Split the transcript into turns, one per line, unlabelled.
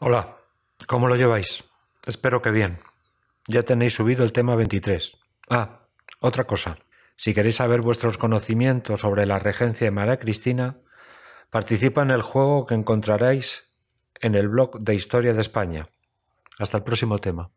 Hola, ¿cómo lo lleváis? Espero que bien. Ya tenéis subido el tema 23. Ah, otra cosa. Si queréis saber vuestros conocimientos sobre la regencia de María Cristina, participa en el juego que encontraréis en el blog de Historia de España. Hasta el próximo tema.